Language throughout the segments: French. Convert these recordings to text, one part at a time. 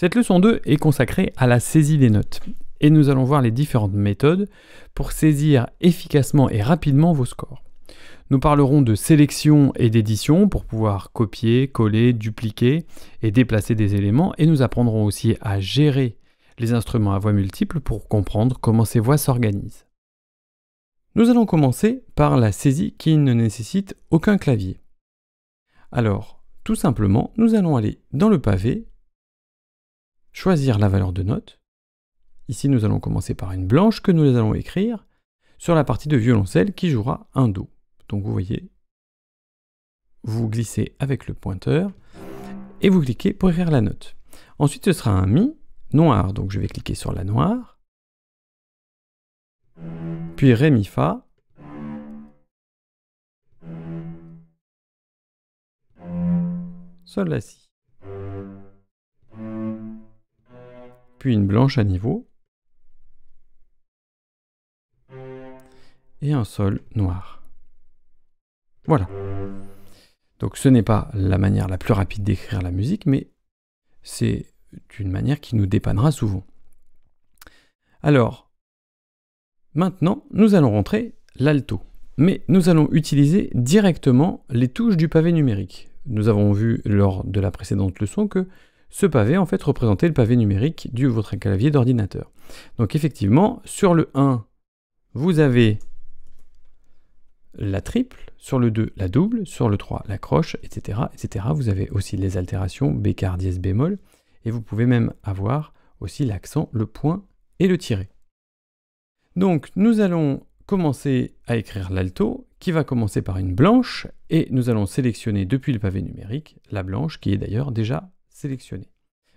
Cette leçon 2 est consacrée à la saisie des notes et nous allons voir les différentes méthodes pour saisir efficacement et rapidement vos scores. Nous parlerons de sélection et d'édition pour pouvoir copier, coller, dupliquer et déplacer des éléments et nous apprendrons aussi à gérer les instruments à voix multiples pour comprendre comment ces voix s'organisent. Nous allons commencer par la saisie qui ne nécessite aucun clavier. Alors, tout simplement, nous allons aller dans le pavé choisir la valeur de note. Ici, nous allons commencer par une blanche que nous allons écrire sur la partie de violoncelle qui jouera un Do. Donc vous voyez, vous glissez avec le pointeur et vous cliquez pour écrire la note. Ensuite, ce sera un Mi noir, donc je vais cliquer sur la noire, puis Ré, Mi, Fa, Sol, La, Si. puis une blanche à niveau, et un sol noir. Voilà. Donc ce n'est pas la manière la plus rapide d'écrire la musique, mais c'est une manière qui nous dépannera souvent. Alors, maintenant, nous allons rentrer l'alto. Mais nous allons utiliser directement les touches du pavé numérique. Nous avons vu lors de la précédente leçon que ce pavé, en fait, représentait le pavé numérique de votre clavier d'ordinateur. Donc effectivement, sur le 1, vous avez la triple, sur le 2, la double, sur le 3, la croche, etc. etc. Vous avez aussi les altérations, b-quart, dièse, bémol, et vous pouvez même avoir aussi l'accent, le point et le tiré. Donc nous allons commencer à écrire l'alto qui va commencer par une blanche et nous allons sélectionner depuis le pavé numérique la blanche qui est d'ailleurs déjà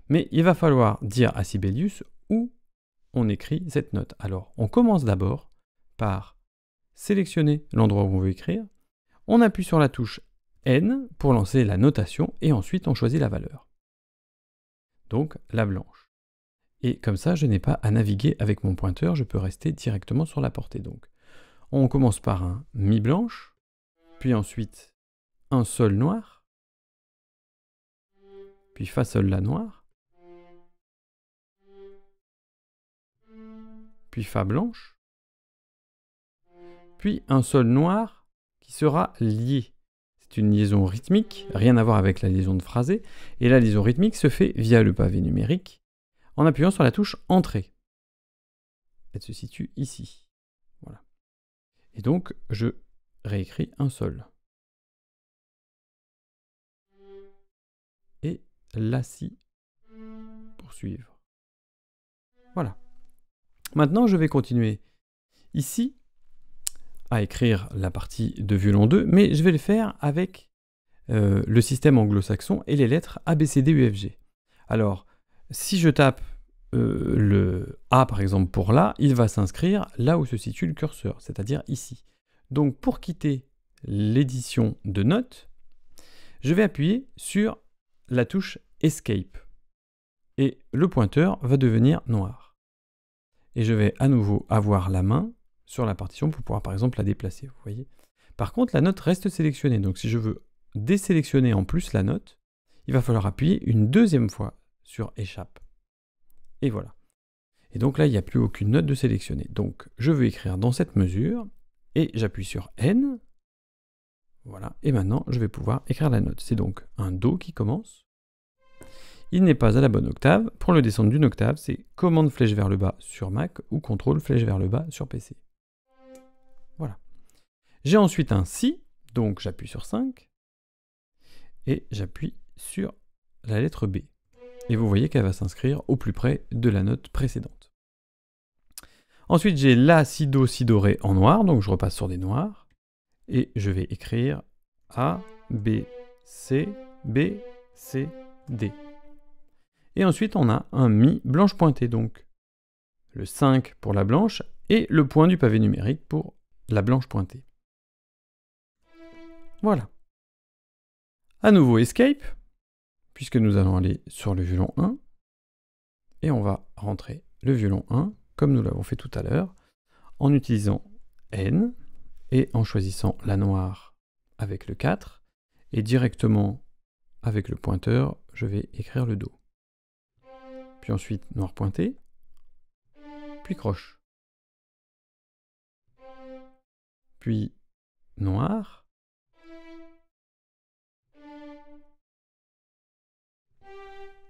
mais il va falloir dire à Sibelius où on écrit cette note. Alors, on commence d'abord par sélectionner l'endroit où on veut écrire, on appuie sur la touche N pour lancer la notation et ensuite on choisit la valeur. Donc la blanche. Et comme ça, je n'ai pas à naviguer avec mon pointeur, je peux rester directement sur la portée. Donc, on commence par un mi blanche, puis ensuite un sol noir, puis fa sol la noire, puis fa blanche, puis un sol noir qui sera lié. C'est une liaison rythmique, rien à voir avec la liaison de phrasé, et la liaison rythmique se fait via le pavé numérique en appuyant sur la touche Entrée. Elle se situe ici. Voilà. Et donc, je réécris un sol si, Poursuivre. Voilà. Maintenant, je vais continuer ici à écrire la partie de violon 2, mais je vais le faire avec euh, le système anglo-saxon et les lettres ABCDUFG. Alors, si je tape euh, le A par exemple pour là, il va s'inscrire là où se situe le curseur, c'est-à-dire ici. Donc pour quitter l'édition de notes, je vais appuyer sur la touche Escape. Et le pointeur va devenir noir. Et je vais à nouveau avoir la main sur la partition pour pouvoir par exemple la déplacer, vous voyez. Par contre, la note reste sélectionnée, donc si je veux désélectionner en plus la note, il va falloir appuyer une deuxième fois sur échappe. Et voilà. Et donc là, il n'y a plus aucune note de sélectionner. Donc je veux écrire dans cette mesure, et j'appuie sur N, voilà, et maintenant je vais pouvoir écrire la note. C'est donc un Do qui commence. Il n'est pas à la bonne octave. Pour le descendre d'une octave, c'est commande flèche vers le bas sur Mac ou contrôle flèche vers le bas sur PC. Voilà. J'ai ensuite un Si, donc j'appuie sur 5 et j'appuie sur la lettre B. Et vous voyez qu'elle va s'inscrire au plus près de la note précédente. Ensuite, j'ai La, Si, Do, Si, doré en noir, donc je repasse sur des noirs et je vais écrire A, B, C, B, C, D. Et ensuite, on a un Mi blanche pointée, donc le 5 pour la blanche et le point du pavé numérique pour la blanche pointée. Voilà. À nouveau Escape, puisque nous allons aller sur le violon 1, et on va rentrer le violon 1, comme nous l'avons fait tout à l'heure, en utilisant N, et en choisissant la noire avec le 4, et directement avec le pointeur, je vais écrire le Do. Puis ensuite, noir pointé, puis croche. Puis noir,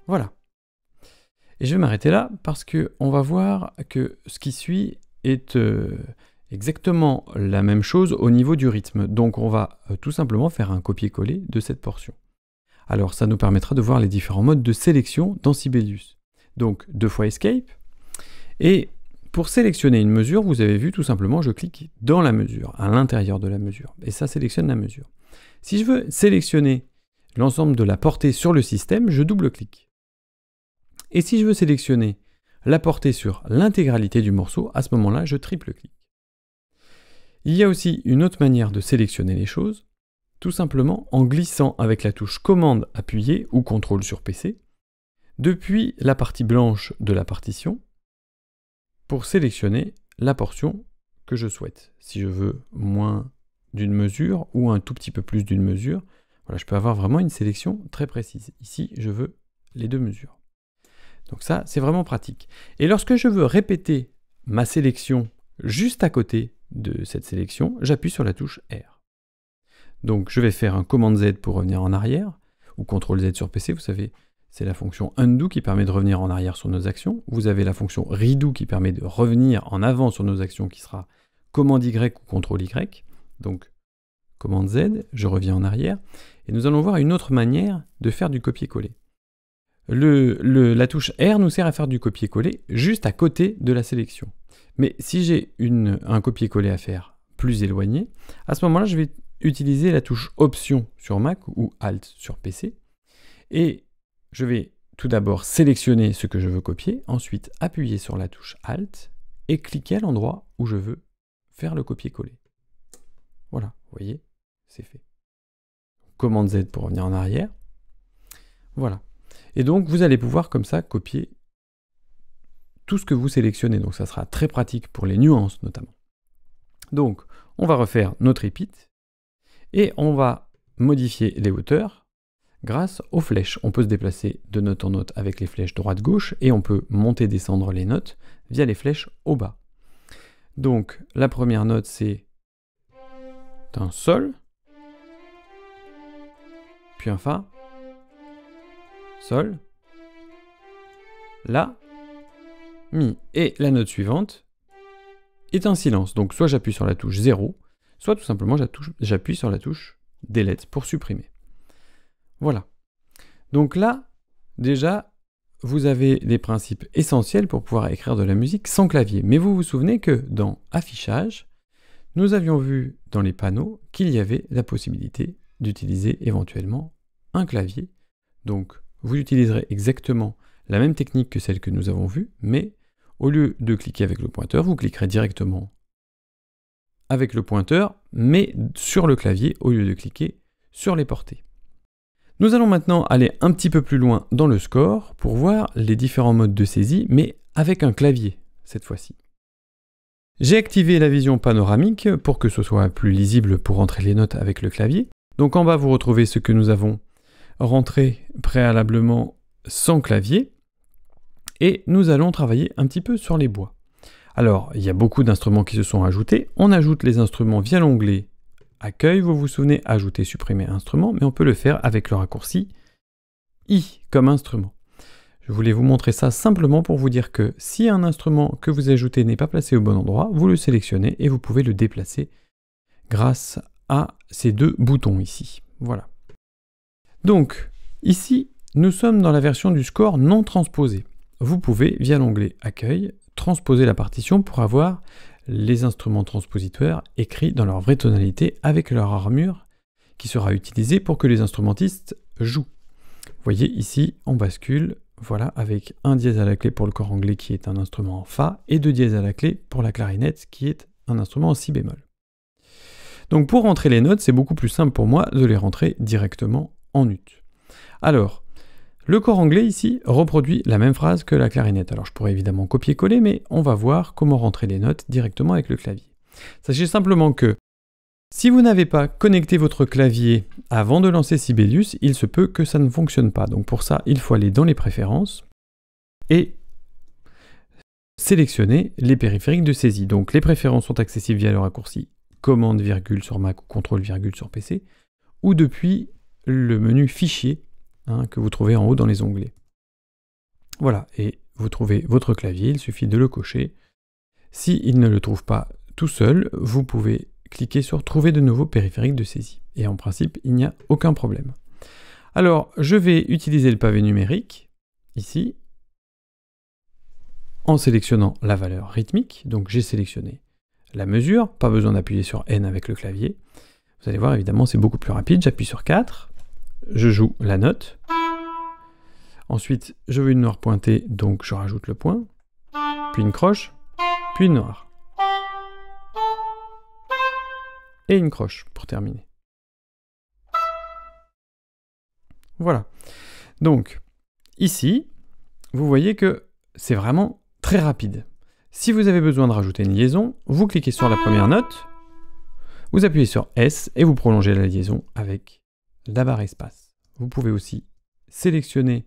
Voilà. Et je vais m'arrêter là parce que on va voir que ce qui suit est euh, exactement la même chose au niveau du rythme. Donc on va euh, tout simplement faire un copier-coller de cette portion. Alors ça nous permettra de voir les différents modes de sélection dans Sibelius. Donc deux fois Escape. Et pour sélectionner une mesure, vous avez vu tout simplement, je clique dans la mesure, à l'intérieur de la mesure. Et ça sélectionne la mesure. Si je veux sélectionner l'ensemble de la portée sur le système, je double-clique. Et si je veux sélectionner la portée sur l'intégralité du morceau, à ce moment-là, je triple-clique. Il y a aussi une autre manière de sélectionner les choses, tout simplement en glissant avec la touche commande appuyée ou contrôle sur PC, depuis la partie blanche de la partition, pour sélectionner la portion que je souhaite. Si je veux moins d'une mesure ou un tout petit peu plus d'une mesure, voilà, je peux avoir vraiment une sélection très précise. Ici, je veux les deux mesures. Donc ça, c'est vraiment pratique. Et lorsque je veux répéter ma sélection juste à côté de cette sélection, j'appuie sur la touche R. Donc je vais faire un commande Z pour revenir en arrière, ou contrôle Z sur PC, vous savez, c'est la fonction undo qui permet de revenir en arrière sur nos actions. Vous avez la fonction redo qui permet de revenir en avant sur nos actions qui sera commande Y ou contrôle Y. Donc commande Z, je reviens en arrière. Et nous allons voir une autre manière de faire du copier-coller. la touche R nous sert à faire du copier-coller juste à côté de la sélection. Mais si j'ai un copier-coller à faire plus éloigné, à ce moment-là, je vais utiliser la touche Option sur Mac ou Alt sur PC. Et je vais tout d'abord sélectionner ce que je veux copier, ensuite appuyer sur la touche Alt et cliquer à l'endroit où je veux faire le copier-coller. Voilà, vous voyez, c'est fait. Commande Z pour revenir en arrière. Voilà. Et donc, vous allez pouvoir comme ça copier tout ce que vous sélectionnez. Donc ça sera très pratique pour les nuances notamment. Donc on va refaire notre repeat et on va modifier les hauteurs grâce aux flèches. On peut se déplacer de note en note avec les flèches droite-gauche et on peut monter descendre les notes via les flèches au bas. Donc la première note c'est un sol, puis un fa, sol, la, et la note suivante est un silence. Donc soit j'appuie sur la touche 0, soit tout simplement j'appuie sur la touche delete pour supprimer. Voilà. Donc là, déjà, vous avez des principes essentiels pour pouvoir écrire de la musique sans clavier. Mais vous vous souvenez que dans affichage, nous avions vu dans les panneaux qu'il y avait la possibilité d'utiliser éventuellement un clavier. Donc vous utiliserez exactement la même technique que celle que nous avons vue, mais au lieu de cliquer avec le pointeur, vous cliquerez directement avec le pointeur, mais sur le clavier au lieu de cliquer sur les portées. Nous allons maintenant aller un petit peu plus loin dans le score pour voir les différents modes de saisie, mais avec un clavier cette fois-ci. J'ai activé la vision panoramique pour que ce soit plus lisible pour rentrer les notes avec le clavier. Donc en bas, vous retrouvez ce que nous avons rentré préalablement sans clavier et nous allons travailler un petit peu sur les bois. Alors, il y a beaucoup d'instruments qui se sont ajoutés. On ajoute les instruments via l'onglet Accueil. Vous vous souvenez, ajouter, supprimer instrument, mais on peut le faire avec le raccourci I comme instrument. Je voulais vous montrer ça simplement pour vous dire que si un instrument que vous ajoutez n'est pas placé au bon endroit, vous le sélectionnez et vous pouvez le déplacer grâce à ces deux boutons ici. Voilà. Donc, ici, nous sommes dans la version du score non transposé vous pouvez, via l'onglet Accueil, transposer la partition pour avoir les instruments transpositoires écrits dans leur vraie tonalité avec leur armure qui sera utilisée pour que les instrumentistes jouent. Vous voyez ici, on bascule, voilà, avec un dièse à la clé pour le corps anglais qui est un instrument en Fa et deux dièses à la clé pour la clarinette qui est un instrument en Si bémol. Donc pour rentrer les notes, c'est beaucoup plus simple pour moi de les rentrer directement en ut. Alors, le corps anglais ici reproduit la même phrase que la clarinette. Alors je pourrais évidemment copier-coller, mais on va voir comment rentrer les notes directement avec le clavier. Sachez simplement que si vous n'avez pas connecté votre clavier avant de lancer Sibelius, il se peut que ça ne fonctionne pas. Donc pour ça, il faut aller dans les préférences et sélectionner les périphériques de saisie. Donc les préférences sont accessibles via le raccourci commande virgule sur Mac ou contrôle virgule sur PC ou depuis le menu fichier Hein, que vous trouvez en haut dans les onglets. Voilà, et vous trouvez votre clavier, il suffit de le cocher. S'il ne le trouve pas tout seul, vous pouvez cliquer sur Trouver de nouveaux périphériques de saisie. Et en principe, il n'y a aucun problème. Alors, je vais utiliser le pavé numérique, ici, en sélectionnant la valeur rythmique. Donc j'ai sélectionné la mesure, pas besoin d'appuyer sur N avec le clavier. Vous allez voir, évidemment, c'est beaucoup plus rapide. J'appuie sur 4, je joue la note. Ensuite, je veux une noire pointée, donc je rajoute le point, puis une croche, puis une noire. Et une croche pour terminer. Voilà. Donc, ici, vous voyez que c'est vraiment très rapide. Si vous avez besoin de rajouter une liaison, vous cliquez sur la première note, vous appuyez sur S et vous prolongez la liaison avec la barre espace. Vous pouvez aussi sélectionner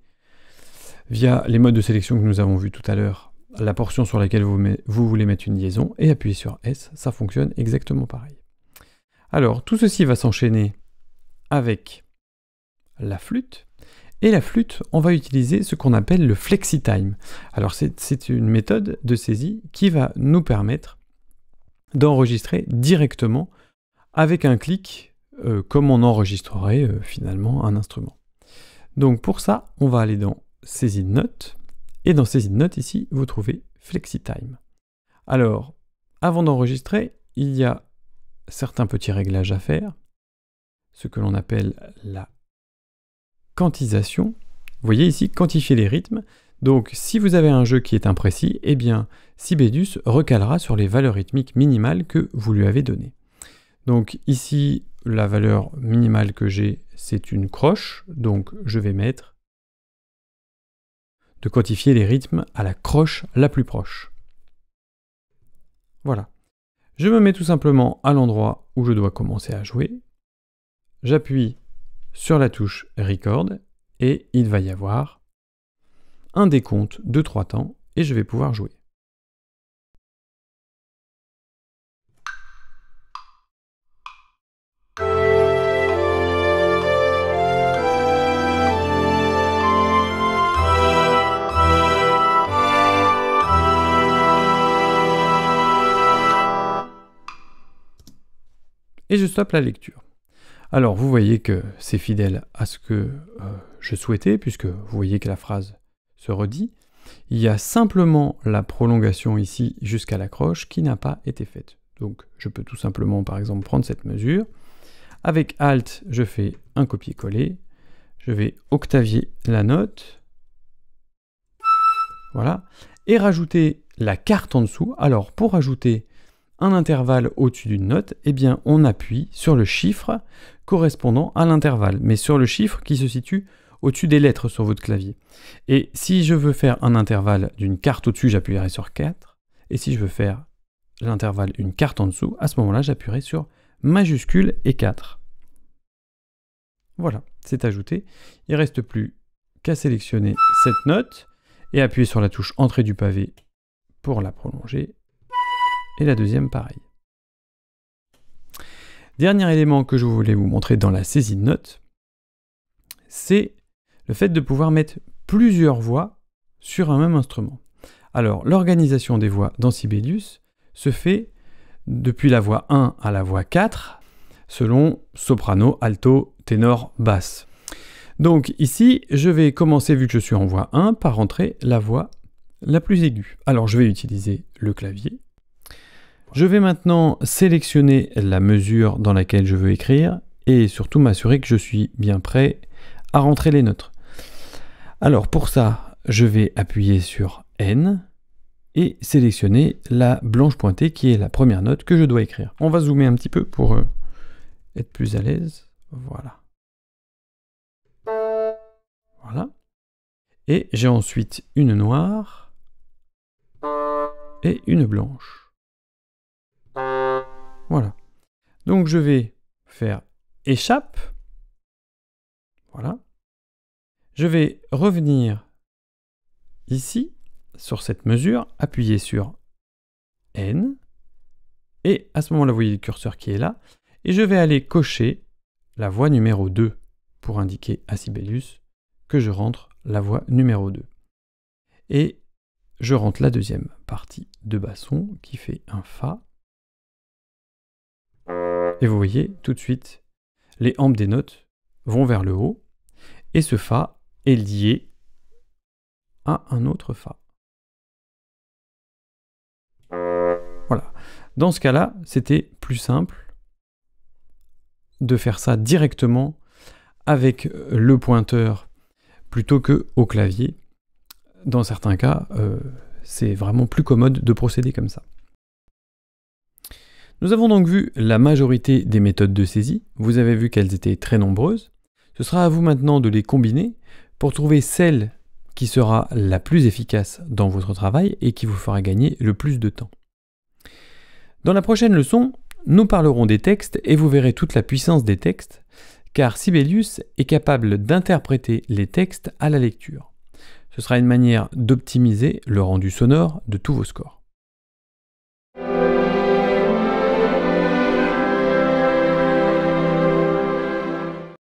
via les modes de sélection que nous avons vus tout à l'heure la portion sur laquelle vous, vous, voulez mettre une liaison et appuyer sur S, ça fonctionne exactement pareil. Alors tout ceci va s'enchaîner avec la flûte. Et la flûte, on va utiliser ce qu'on appelle le FlexiTime. Alors c'est une méthode de saisie qui va nous permettre d'enregistrer directement avec un clic comment euh, comme on enregistrerait euh, finalement un instrument. Donc pour ça, on va aller dans Saisie notes, et dans Saisie notes ici, vous trouvez FlexiTime. Alors, avant d'enregistrer, il y a certains petits réglages à faire, ce que l'on appelle la quantisation. Vous voyez ici, quantifier les rythmes. Donc, si vous avez un jeu qui est imprécis, eh bien, Sibelius recalera sur les valeurs rythmiques minimales que vous lui avez données. Donc ici, la valeur minimale que j'ai, c'est une croche, donc je vais mettre de quantifier les rythmes à la croche la plus proche. Voilà. Je me mets tout simplement à l'endroit où je dois commencer à jouer. J'appuie sur la touche Record et il va y avoir un décompte de 3 temps et je vais pouvoir jouer. et je stoppe la lecture. Alors vous voyez que c'est fidèle à ce que euh, je souhaitais, puisque vous voyez que la phrase se redit. Il y a simplement la prolongation ici jusqu'à l'accroche qui n'a pas été faite. Donc je peux tout simplement par exemple prendre cette mesure. Avec Alt, je fais un copier-coller. Je vais octavier la note. Voilà. Et rajouter la carte en dessous. Alors pour ajouter un intervalle au-dessus d'une note, eh bien on appuie sur le chiffre correspondant à l'intervalle, mais sur le chiffre qui se situe au-dessus des lettres sur votre clavier. Et si je veux faire un intervalle d'une carte au-dessus, j'appuierai sur 4. Et si je veux faire l'intervalle une carte en dessous, à ce moment-là, j'appuierai sur majuscule et 4. Voilà, c'est ajouté. Il reste plus qu'à sélectionner cette note et appuyer sur la touche entrée du pavé pour la prolonger et la deuxième pareil. Dernier élément que je voulais vous montrer dans la saisie de notes, c'est le fait de pouvoir mettre plusieurs voix sur un même instrument. Alors, l'organisation des voix dans Sibelius se fait depuis la voix 1 à la voix 4, selon soprano, alto, ténor, basse. Donc ici, je vais commencer, vu que je suis en voix 1, par rentrer la voix la plus aiguë. Alors je vais utiliser le clavier, je vais maintenant sélectionner la mesure dans laquelle je veux écrire et surtout m'assurer que je suis bien prêt à rentrer les notes. Alors pour ça, je vais appuyer sur N et sélectionner la blanche pointée qui est la première note que je dois écrire. On va zoomer un petit peu pour euh, être plus à l'aise. Voilà. Voilà. Et j'ai ensuite une noire et une blanche. Voilà. Donc je vais faire échappe. Voilà. Je vais revenir ici sur cette mesure, appuyer sur N. Et à ce moment-là, vous voyez le curseur qui est là. Et je vais aller cocher la voie numéro 2 pour indiquer à Sibelius que je rentre la voie numéro 2. Et je rentre la deuxième partie de basson qui fait un Fa et vous voyez, tout de suite, les hampes des notes vont vers le haut, et ce Fa est lié à un autre Fa. Voilà. Dans ce cas-là, c'était plus simple de faire ça directement avec le pointeur plutôt que au clavier. Dans certains cas, euh, c'est vraiment plus commode de procéder comme ça. Nous avons donc vu la majorité des méthodes de saisie, vous avez vu qu'elles étaient très nombreuses. Ce sera à vous maintenant de les combiner pour trouver celle qui sera la plus efficace dans votre travail et qui vous fera gagner le plus de temps. Dans la prochaine leçon, nous parlerons des textes et vous verrez toute la puissance des textes, car Sibelius est capable d'interpréter les textes à la lecture. Ce sera une manière d'optimiser le rendu sonore de tous vos scores.